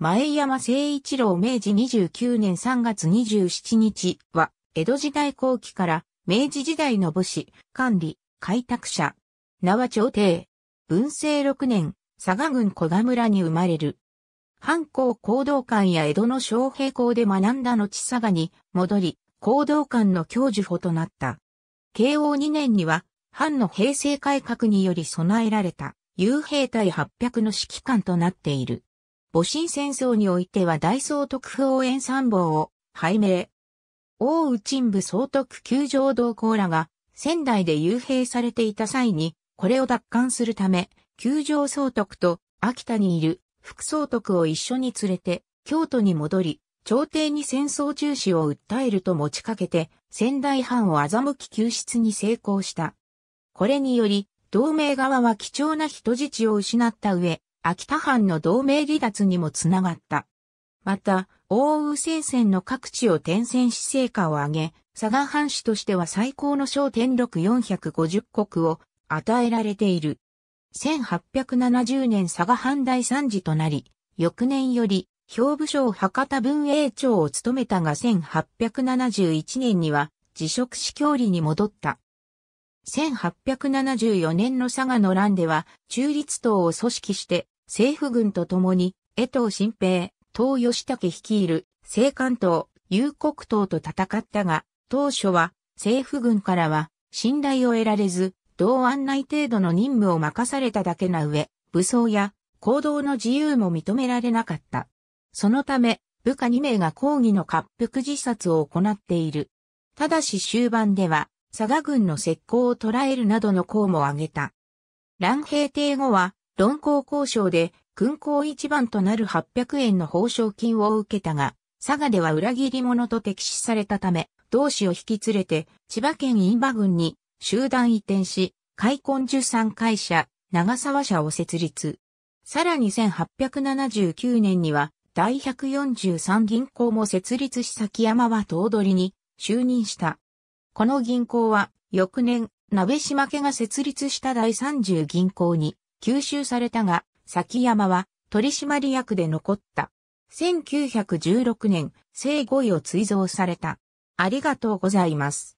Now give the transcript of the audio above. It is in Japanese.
前山誠一郎明治29年3月27日は、江戸時代後期から明治時代の武士、管理、開拓者、名は朝廷。文政6年、佐賀郡小賀村に生まれる。藩校行動官や江戸の昌平校で学んだ後佐賀に戻り、行動官の教授補となった。慶応2年には、藩の平成改革により備えられた、幽兵隊800の指揮官となっている。戊辰戦争においては大総督府応援参謀を拝命。王宇鎮部総督球場同行らが仙台で幽閉されていた際に、これを奪還するため、球場総督と秋田にいる副総督を一緒に連れて京都に戻り、朝廷に戦争中止を訴えると持ちかけて、仙台藩を欺き救出に成功した。これにより、同盟側は貴重な人質を失った上、秋田藩の同盟離脱にもつながった。また、大宇戦線の各地を転戦し成果を上げ、佐賀藩士としては最高の賞天禄450国を与えられている。1870年佐賀藩第三次となり、翌年より、兵部省博多文英庁を務めたが1871年には辞職し教里に戻った。1874年の佐賀の乱では中立党を組織して政府軍と共に、江藤新平、東吉武率いる、西関東、有国党と戦ったが、当初は、政府軍からは、信頼を得られず、同案内程度の任務を任されただけな上、武装や行動の自由も認められなかった。そのため、部下2名が抗議の滑覆自殺を行っている。ただし終盤では、佐賀軍の石膏を捉えるなどの功も挙げた。乱兵帝後は、論功交渉で、軍港一番となる800円の報奨金を受けたが、佐賀では裏切り者と敵視されたため、同志を引き連れて、千葉県印馬郡に集団移転し、開墾受産会社、長沢社を設立。さらに1879年には、第143銀行も設立し崎山は頭取に就任した。この銀行は、翌年、鍋島家が設立した第30銀行に吸収されたが、崎山は取締役で残った。1916年、生5位を追贈された。ありがとうございます。